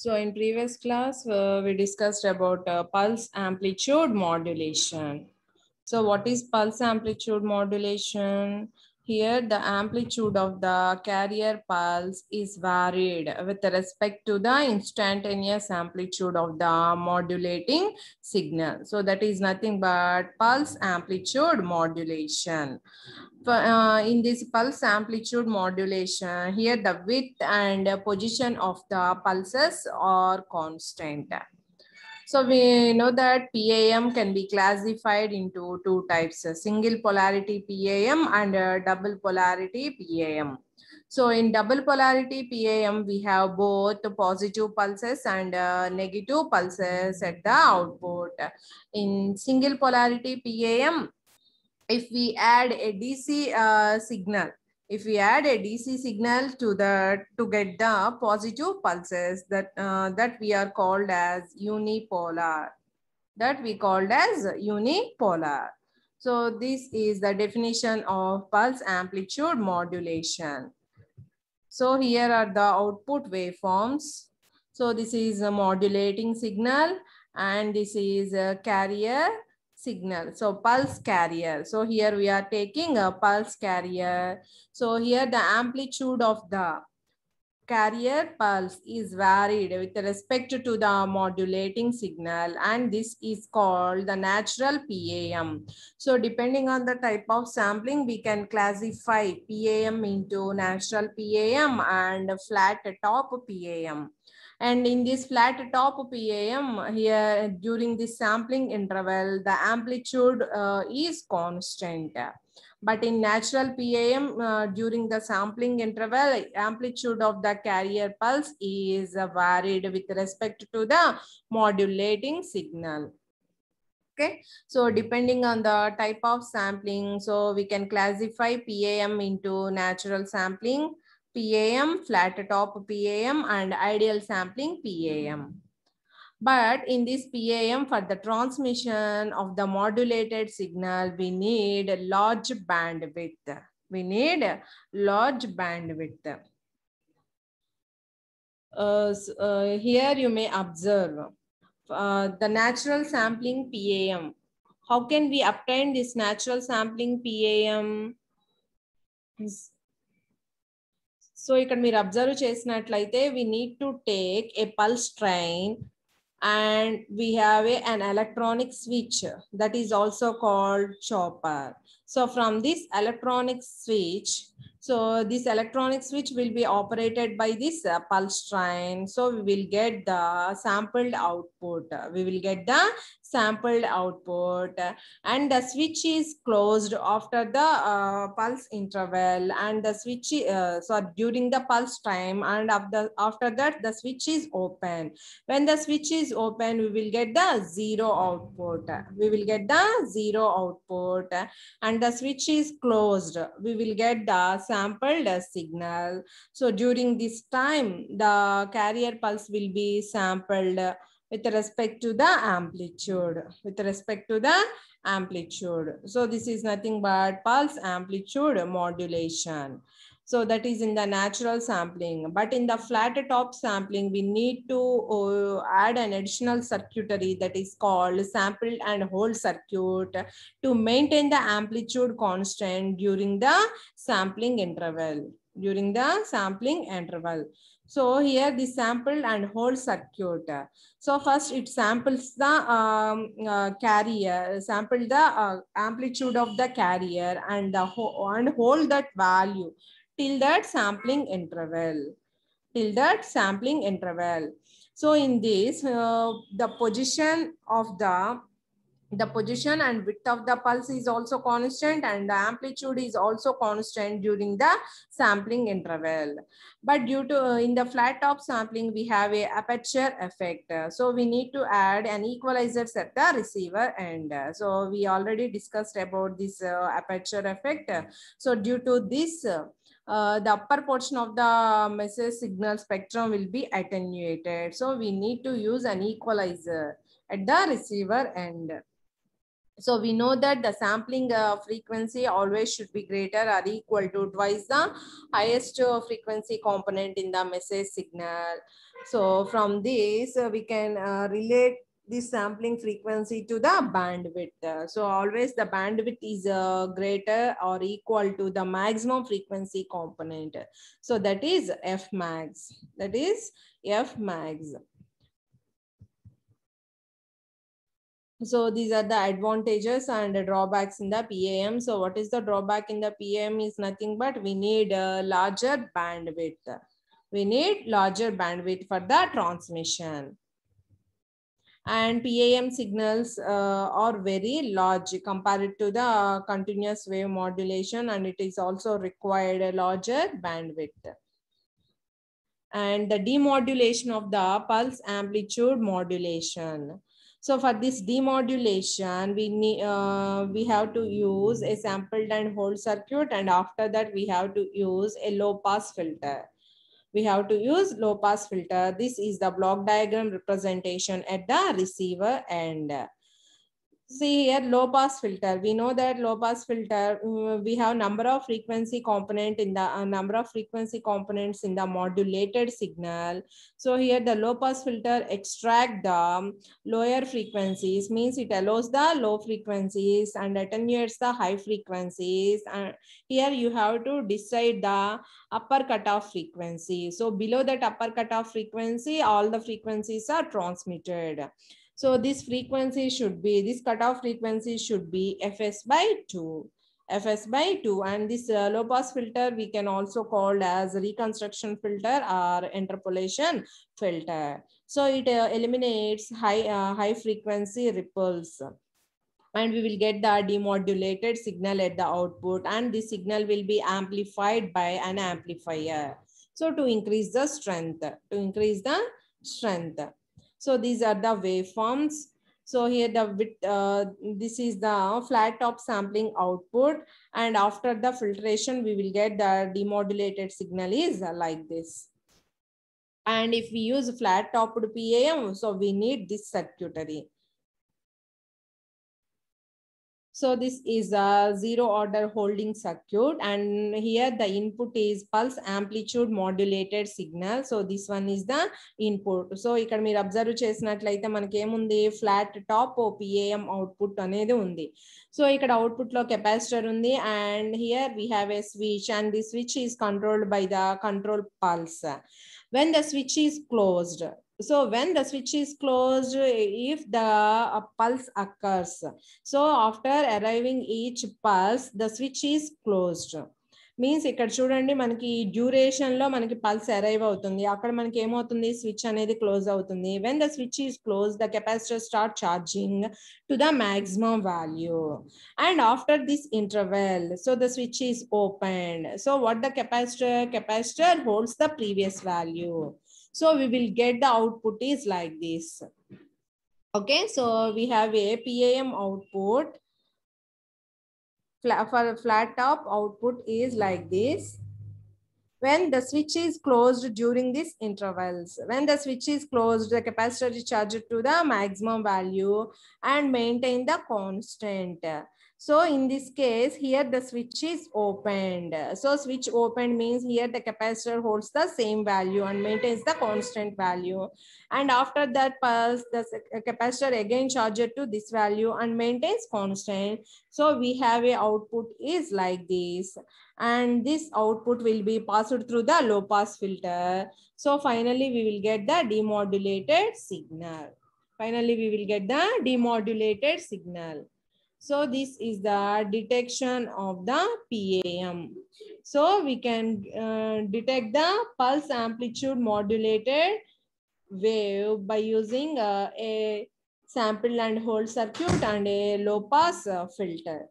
So in previous class, uh, we discussed about uh, pulse amplitude modulation. So what is pulse amplitude modulation? Here, the amplitude of the carrier pulse is varied with respect to the instantaneous amplitude of the modulating signal. So that is nothing but pulse amplitude modulation. Uh, in this pulse amplitude modulation, here the width and position of the pulses are constant. So we know that PAM can be classified into two types, single polarity PAM and double polarity PAM. So in double polarity PAM, we have both positive pulses and uh, negative pulses at the output. In single polarity PAM, if we add a DC uh, signal, if we add a DC signal to the to get the positive pulses that uh, that we are called as unipolar that we called as unipolar. So this is the definition of pulse amplitude modulation. So here are the output waveforms. So this is a modulating signal and this is a carrier signal. So pulse carrier. So here we are taking a pulse carrier. So here the amplitude of the carrier pulse is varied with respect to the modulating signal and this is called the natural PAM. So depending on the type of sampling, we can classify PAM into natural PAM and flat top PAM. And in this flat top PAM here during the sampling interval, the amplitude uh, is constant. But in natural PAM uh, during the sampling interval, amplitude of the carrier pulse is uh, varied with respect to the modulating signal okay so depending on the type of sampling so we can classify pam into natural sampling PAM, flat top PAM and ideal sampling PAM. But in this PAM for the transmission of the modulated signal, we need large bandwidth. We need large bandwidth. Uh, uh, here you may observe uh, the natural sampling PAM. How can we obtain this natural sampling PAM? So ఇక్కడ మీరు observe చేసినట్లయితే we need to take a pulse train and we have a an electronic switch that is also called chopper so from this electronic switch so this electronic switch will be operated by this pulse train so we will get the sampled output we will get the sampled output and the switch is closed after the uh, pulse interval and the switch uh, so during the pulse time and after, after that the switch is open when the switch is open we will get the zero output we will get the zero output and the switch is closed we will get the sampled signal so during this time the carrier pulse will be sampled with respect to the amplitude, with respect to the amplitude. So this is nothing but pulse amplitude modulation. So that is in the natural sampling. But in the flat top sampling, we need to uh, add an additional circuitry that is called sample and hold circuit to maintain the amplitude constant during the sampling interval during the sampling interval. So here the sample and whole circuit. So first it samples the um, uh, carrier, sample the uh, amplitude of the carrier and, the ho and hold that value till that sampling interval. Till that sampling interval. So in this, uh, the position of the the position and width of the pulse is also constant and the amplitude is also constant during the sampling interval. But due to uh, in the flat top sampling, we have a aperture effect. So we need to add an equalizer at the receiver end. So we already discussed about this uh, aperture effect. So due to this, uh, the upper portion of the message signal spectrum will be attenuated. So we need to use an equalizer at the receiver end. So we know that the sampling uh, frequency always should be greater or equal to twice the highest uh, frequency component in the message signal. So from this, uh, we can uh, relate the sampling frequency to the bandwidth. So always the bandwidth is uh, greater or equal to the maximum frequency component. So that is F max. That is F max. So these are the advantages and drawbacks in the PAM. So what is the drawback in the PAM is nothing but we need a larger bandwidth. We need larger bandwidth for the transmission. And PAM signals uh, are very large compared to the continuous wave modulation and it is also required a larger bandwidth and the demodulation of the pulse amplitude modulation. So for this demodulation, we need uh, we have to use a sampled and hold circuit, and after that we have to use a low pass filter. We have to use low pass filter. This is the block diagram representation at the receiver end see here low pass filter we know that low pass filter mm, we have number of frequency component in the uh, number of frequency components in the modulated signal so here the low pass filter extract the lower frequencies means it allows the low frequencies and attenuates the high frequencies and here you have to decide the upper cutoff frequency so below that upper cutoff frequency all the frequencies are transmitted so this frequency should be, this cutoff frequency should be Fs by 2. Fs by 2 and this uh, low pass filter we can also called as reconstruction filter or interpolation filter. So it uh, eliminates high, uh, high frequency ripples and we will get the demodulated signal at the output and this signal will be amplified by an amplifier. So to increase the strength, to increase the strength. So these are the waveforms. So here the uh, this is the flat top sampling output and after the filtration we will get the demodulated signal is like this. And if we use flat topped PAM, so we need this circuitry. So this is a zero order holding circuit and here the input is pulse amplitude modulated signal. So this one is the input. So ఇక్కడ మీరు observe చేసినట్లయితే మనకి ఏముంది flat top PAM output అనేది ఉంది so ఇక్కడ output లో capacitor ఉంది and here we have a switch and the switch is controlled by the control pulse when the switch is closed so when the switch is closed if the uh, pulse occurs so after arriving each pulse the switch is closed means ఇక్కడ చూడండి మనకి డ్యూరేషన్లో మనకి pulse arrive అవుతుంది అక్కడ మనకి ఏమవుతుంది switch అనేది close అవుతుంది when the switch is close the capacitor start charging to the maximum value and after this interval so the switch is open so what the capacitor capacitor holds the previous value So we will get the output is like this. Okay, so we have a PAM output. For flat top output is like this when the switch is closed during these intervals. When the switch is closed, the capacitor is charged to the maximum value and maintain the constant. So in this case, here the switch is opened. So switch opened means here the capacitor holds the same value and maintains the constant value. And after that pulse, the capacitor again charged to this value and maintains constant. So we have a output is like this and this output will be passed through the low pass filter. So finally we will get the demodulated signal. Finally we will get the demodulated signal. So this is the detection of the PAM. So we can uh, detect the pulse amplitude modulated wave by using uh, a sample and hold circuit and a low pass uh, filter.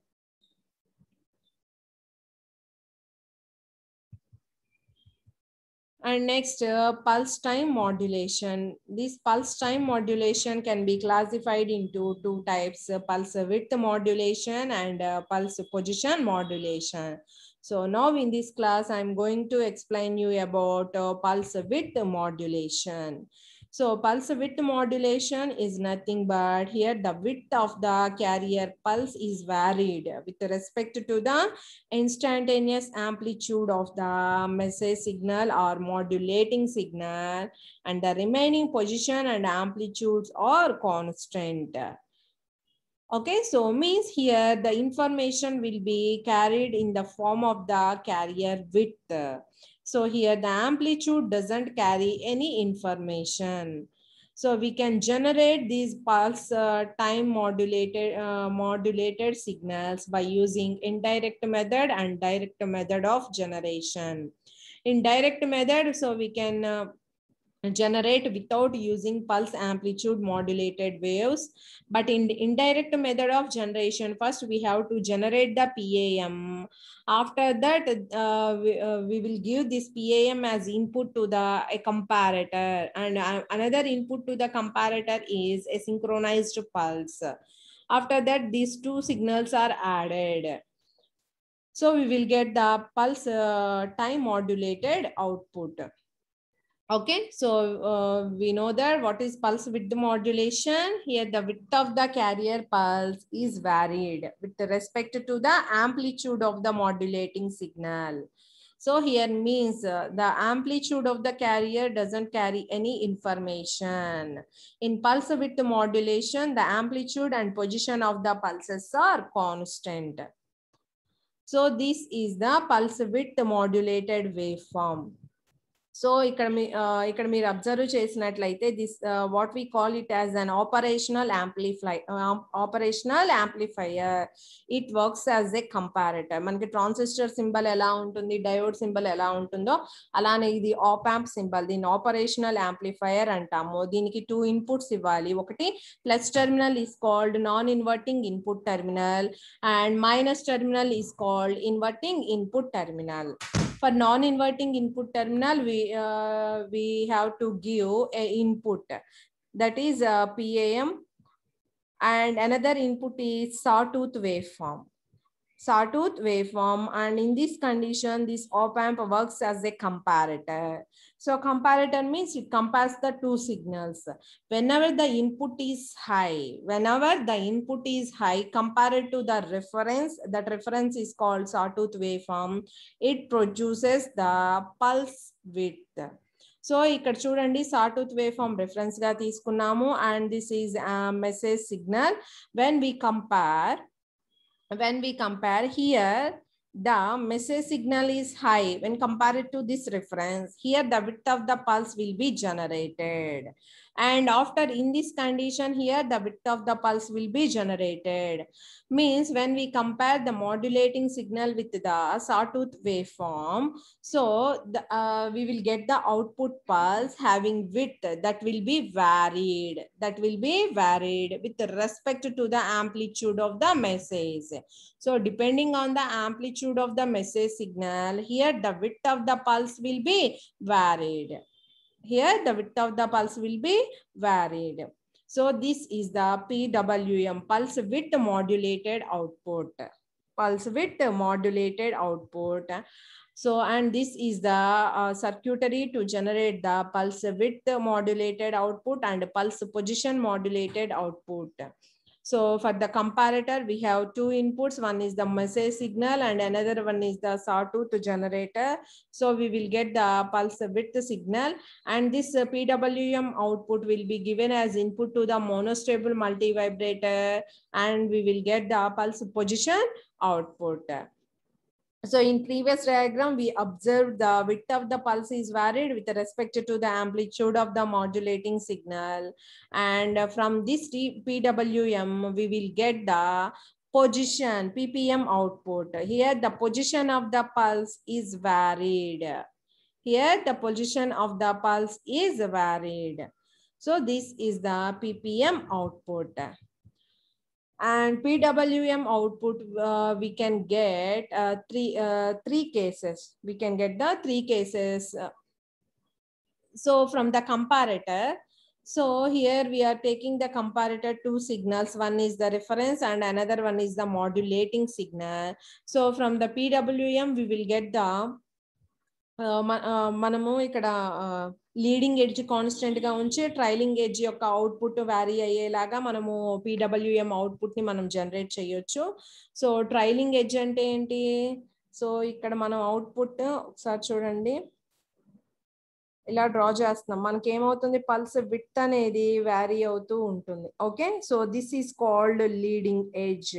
And next, uh, pulse time modulation. This pulse time modulation can be classified into two types, uh, pulse width modulation and uh, pulse position modulation. So now in this class, I'm going to explain you about uh, pulse width modulation. So pulse width modulation is nothing but here the width of the carrier pulse is varied with respect to the instantaneous amplitude of the message signal or modulating signal and the remaining position and amplitudes are constant. Okay, so means here the information will be carried in the form of the carrier width. So here the amplitude doesn't carry any information. So we can generate these pulse uh, time modulated, uh, modulated signals by using indirect method and direct method of generation. In direct method, so we can uh, generate without using pulse amplitude modulated waves. But in the indirect method of generation, first we have to generate the PAM. After that, uh, we, uh, we, will give this PAM as input to the comparator. And uh, another input to the comparator is a synchronized pulse. After that, these two signals are added. So we will get the pulse uh, time modulated output. Okay, so uh, we know that what is pulse width modulation? Here the width of the carrier pulse is varied with respect to the amplitude of the modulating signal. So here means uh, the amplitude of the carrier doesn't carry any information. In pulse width modulation, the amplitude and position of the pulses are constant. So this is the pulse width modulated waveform. So ఇక్కడ మీ ఇక్కడ మీరు observe చేసినట్లయితే this what we call it as an operational amplify operational amplifier it works as a comparator మనకి transistor symbol ఎలా ఉంటుంది diode symbol ఎలా ఉంటుందో అలానే ఇది ఆపాంప్ సింబల్ దీన్ని ఆపరేషనల్ యాంప్లిఫైయర్ అంటాము దీనికి టూ ఇన్పుట్స్ ఇవ్వాలి ఒకటి plus terminal is called non inverting input terminal and minus terminal is called inverting input terminal for non-inverting input terminal, we, uh, we have to give a input that is uh, a PAM and another input is sawtooth waveform sawtooth waveform and in this condition this op amp works as a comparator. So comparator means it compares the two signals. Whenever the input is high, whenever the input is high compared to the reference, that reference is called sawtooth waveform, it produces the pulse width. So ఇక్కడ sawtooth waveform reference, that is రిఫరెన్స్గా and this is a message signal. When we compare when we compare here, the message signal is high when compared to this reference. Here the width of the pulse will be generated and after in this condition here the width of the pulse will be generated means when we compare the modulating signal with the sawtooth waveform so the, uh, we will get the output pulse having width that will be varied that will be varied with respect to the amplitude of the message so depending on the amplitude of the message signal here the width of the pulse will be varied here the width of the pulse will be varied. So this is the PWM pulse width modulated output. Pulse width modulated output. So, and this is the uh, circuitry to generate the pulse width modulated output and pulse position modulated output. So for the comparator, we have two inputs. One is the message signal and another one is the sawtooth generator. So we will get the pulse width signal and this uh, PWM output will be given as input to the monostable multivibrator and we will get the pulse position output. So in previous diagram, we observed the width of the pulse is varied with respect to the amplitude of the modulating signal. And from this PWM, we will get the position, PPM output. Here, the position of the pulse is varied. Here, the position of the pulse is varied. So this is the PPM output and PWM output, uh, we can get uh, three, uh, three cases. We can get the three cases. Uh. So from the comparator, so here we are taking the comparator two signals. One is the reference and another one is the modulating signal. So from the PWM, we will get the మనము ఇక్కడ leading edge constant గా ఉంచి trailing edge యొక్క output vary అయ్యేలాగా మనము పిడబ్ల్యూఎం output ని మనం generate చేయొచ్చు సో ట్రైలింగ్ ఎడ్జ్ అంటే ఏంటి సో ఇక్కడ మనం అవుట్పుట్ ఒకసారి చూడండి ఇలా డ్రా చేస్తున్నాం మనకి ఏమవుతుంది పల్స్ విత్ అనేది వ్యారీ అవుతూ ఉంటుంది okay so this is called leading edge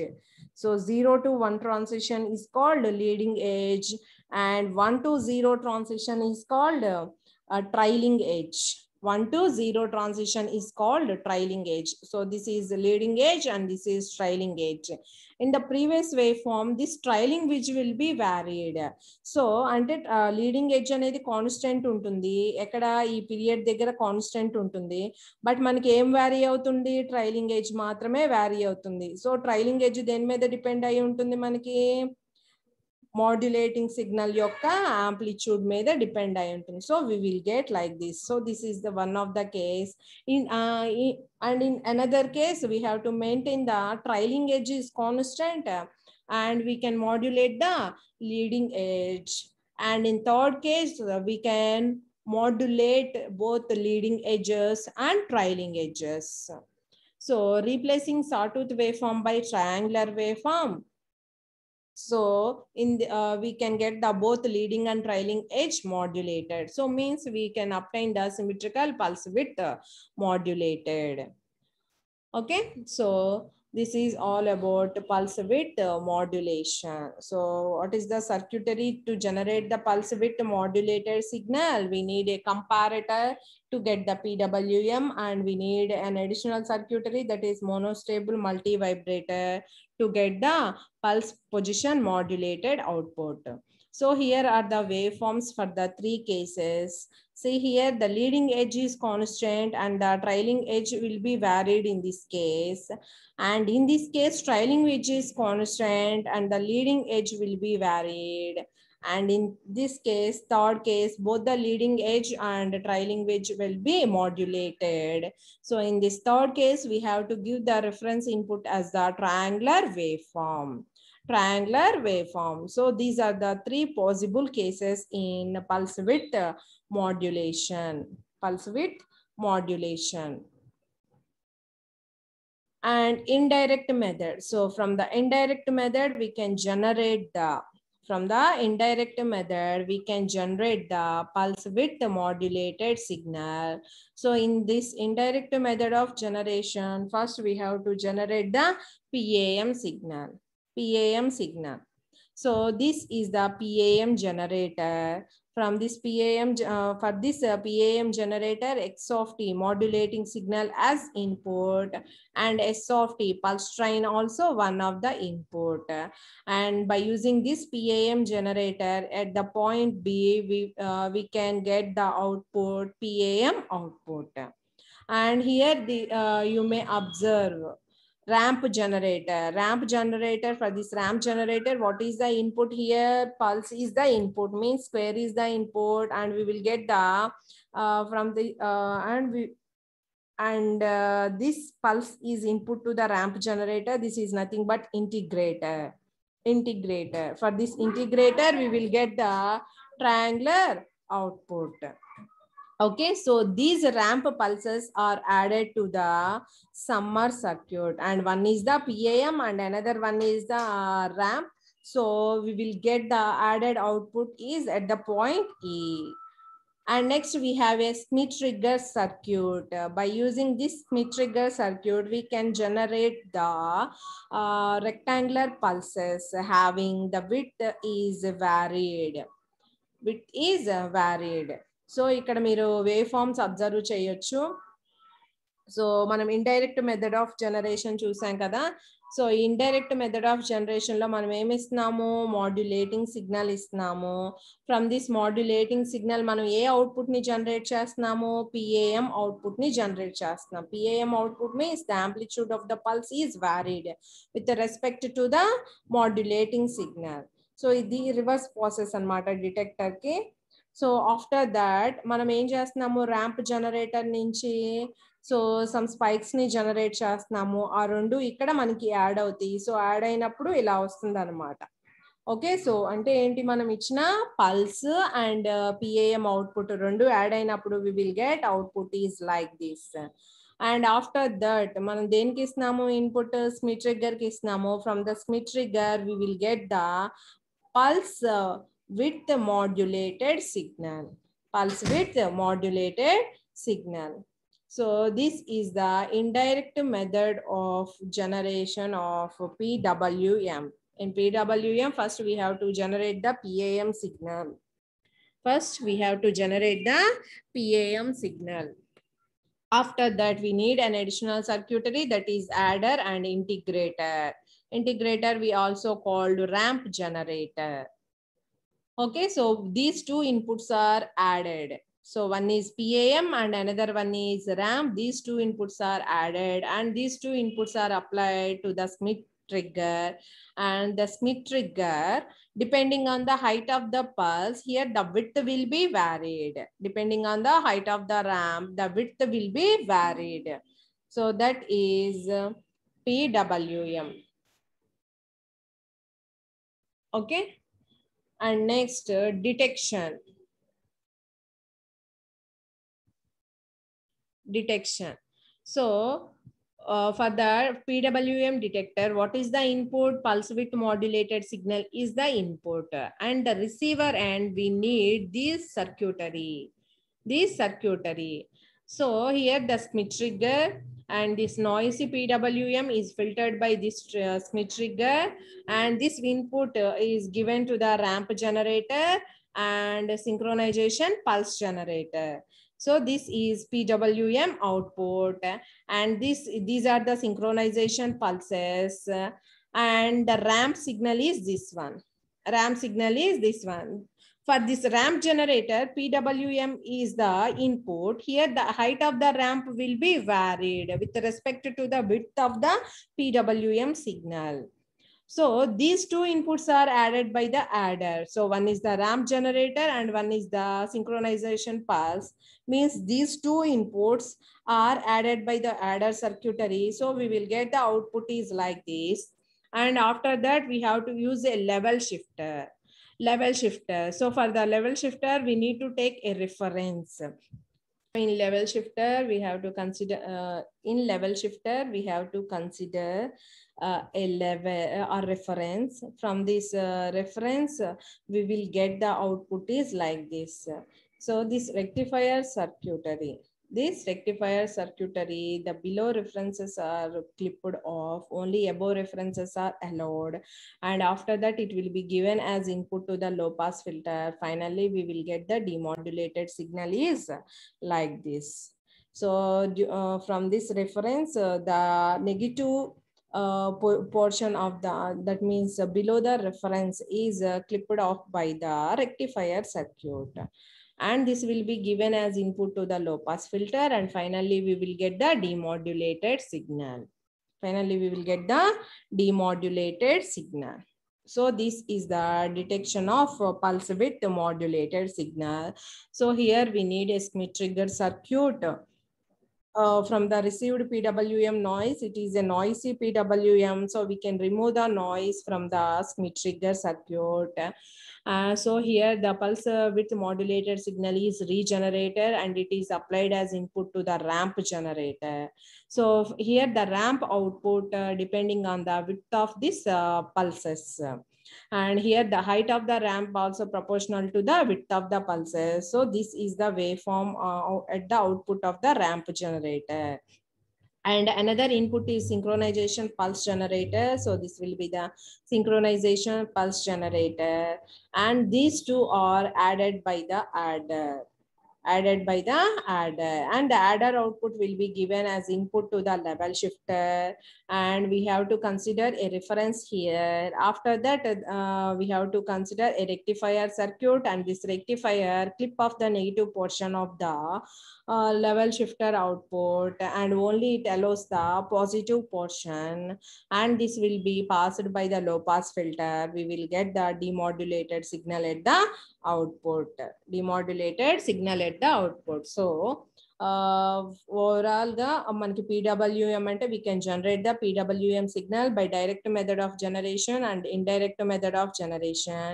so zero to one transition is called leading edge and 1 to 0 transition is called uh, a trailing edge. 1 to 0 transition is called trailing edge. So this is leading edge and this is trailing edge. In the previous waveform, this trailing edge will be varied. So అంటే leading edge అనేది constant ఉంటుంది ఎక్కడ ఈ period దగ్గర constant ఉంటుంది but మనకి ఏం vary అవుతుంది ట్రైలింగ్ ఎడ్జ్ మాత్రమే vary. అవుతుంది So trailing edge దేని మీద డిపెండ్ అయి ఉంటుంది మనకి modulating signal యొక్క amplitude the depend అయి so we will get like this so this is the one of the case in, uh, in and in another case we have to maintain the trailing edge is constant and we can modulate the leading edge and in third case we can modulate both the leading edges and trailing edges so replacing sawtooth waveform by triangular waveform so in the, uh, we can get the both leading and trailing edge modulated. So means we can obtain the symmetrical pulse width modulated. Okay, so this is all about pulse width uh, modulation. So what is the circuitry to generate the pulse width modulator signal? We need a comparator to get the PWM and we need an additional circuitry that is monostable multi-vibrator to get the pulse position modulated output. So here are the waveforms for the three cases. See here, the leading edge is constant and the trailing edge will be varied in this case. And in this case, trailing edge is constant and the leading edge will be varied. And in this case, third case, both the leading edge and trailing edge will be modulated. So in this third case, we have to give the reference input as the triangular waveform triangular waveform. So these are the three possible cases in pulse width modulation, pulse width modulation. And indirect method. So from the indirect method, we can generate the, from the indirect method, we can generate the pulse width modulated signal. So in this indirect method of generation, first we have to generate the PAM signal, PAM signal. So this is the PAM generator from this PAM uh, for this uh, PAM generator X of t modulating signal as input and S of t pulse train also one of the input and by using this PAM generator at the point B we, uh, we can get the output PAM output and here the uh, you may observe ramp generator. Ramp generator for this ramp generator, what is the input here? Pulse is the input means square is the input and we will get the uh, from the uh, and we and uh, this pulse is input to the ramp generator. This is nothing but integrator. Integrator. For this integrator, we will get the triangular output. Okay, so these ramp pulses are added to the summer circuit and one is the PAM and another one is the uh, ramp. So we will get the added output is at the point E. And next we have a Smith trigger circuit. Uh, by using this Smith trigger circuit, we can generate the uh, rectangular pulses having the width is varied. Width is uh, varied. So ఇక్కడ మీరు waveforms observe చేయొచ్చు so మనం indirect method of generation చూసాం కదా so indirect method of జనరేషన్లో మనం ఏమి ఇస్తున్నాము మాడ్యులేటింగ్ సిగ్నల్ ఇస్తున్నాము ఫ్రమ్ దిస్ మాడ్యులేటింగ్ సిగ్నల్ మనం ఏ అవుట్పుట్ని జనరేట్ చేస్తున్నాము పిఏఎం అవుట్పుట్ని జనరేట్ చేస్తున్నాం PAM output means the amplitude of the pulse is varied with respect to the modulating signal so ఇది రివర్స్ ప్రాసెస్ అనమాట డిటెక్టర్కి సో ఆఫ్టర్ దాట్ మనం ఏం చేస్తున్నాము ర్యాంప్ జనరేటర్ నుంచి సో సమ్ స్పైక్స్ ని జనరేట్ చేస్తున్నాము ఆ రెండు ఇక్కడ మనకి యాడ్ అవుతాయి సో యాడ్ అయినప్పుడు ఇలా వస్తుంది అనమాట ఓకే సో అంటే ఏంటి మనం ఇచ్చిన పల్స్ అండ్ పిఏఎం అవుట్పుట్ రెండు యాడ్ అయినప్పుడు we will get output is like this and after that మనం దేనికి ఇస్తున్నాము ఇన్పుట్ స్మిట్రిగ్గర్కి ఇస్తున్నాము from the Schmitt trigger we will get the pulse with the modulated signal. Pulse with the modulated signal. So this is the indirect method of generation of PWM. In PWM, first we have to generate the PAM signal. First, we have to generate the PAM signal. After that, we need an additional circuitry that is adder and integrator. Integrator we also called ramp generator. Okay, so these two inputs are added. So one is PAM and another one is RAM. These two inputs are added and these two inputs are applied to the Smith trigger and the Smith trigger depending on the height of the pulse here the width will be varied depending on the height of the ramp the width will be varied so that is PWM okay and next uh, detection. Detection. So uh, for the PWM detector, what is the input? Pulse width modulated signal is the input. And the receiver and we need this circuitry. This circuitry. So here the Smith trigger uh, and this noisy PWM is filtered by this uh, Smith trigger and this input uh, is given to the ramp generator and synchronization pulse generator. So this is PWM output and this, these are the synchronization pulses and the ramp signal is this one. RAM signal is this one for this ramp generator, PWM is the input. Here, the height of the ramp will be varied with respect to the width of the PWM signal. So these two inputs are added by the adder. So one is the ramp generator and one is the synchronization pulse. Means these two inputs are added by the adder circuitry. So we will get the output is like this. And after that, we have to use a level shifter level shifter. So for the level shifter, we need to take a reference. In level shifter, we have to consider, uh, in level shifter, we have to consider uh, a level or uh, reference. From this uh, reference, uh, we will get the output is like this. So this rectifier circuitry. This rectifier circuitry, the below references are clipped off, only above references are allowed. And after that, it will be given as input to the low pass filter. Finally, we will get the demodulated signal is like this. So uh, from this reference, uh, the negative uh, po portion of the, that means below the reference is uh, clipped off by the rectifier circuit and this will be given as input to the low pass filter and finally we will get the demodulated signal. Finally, we will get the demodulated signal. So this is the detection of uh, pulse width modulated signal. So here we need a Smith trigger circuit. Uh, from the received PWM noise, it is a noisy PWM. So we can remove the noise from the Smith trigger circuit. Uh, so here the pulse width modulator signal is regenerated and it is applied as input to the ramp generator. So here the ramp output uh, depending on the width of this uh, pulses. And here the height of the ramp also proportional to the width of the pulses. So this is the waveform uh, at the output of the ramp generator. And another input is synchronization pulse generator. So this will be the synchronization pulse generator. And these two are added by the adder added by the adder and the adder output will be given as input to the level shifter and we have to consider a reference here after that uh, we have to consider a rectifier circuit and this rectifier clip off the negative portion of the level shifter output and only it allows the positive portion and this will be passed by the low pass filter. We will get the demodulated signal at the output, demodulated signal at the output. So ఓవరాల్గా మనకి PWM అంటే we can generate the PWM signal by direct method of generation and indirect method of generation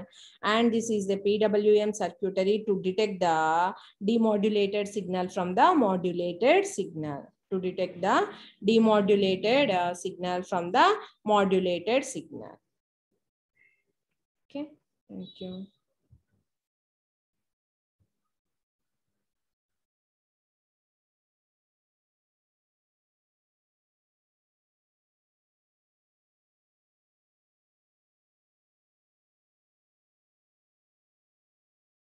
and this is the PWM circuitry to detect the demodulated signal from the modulated signal to detect the demodulated uh, signal from the modulated signal. Okay, thank you.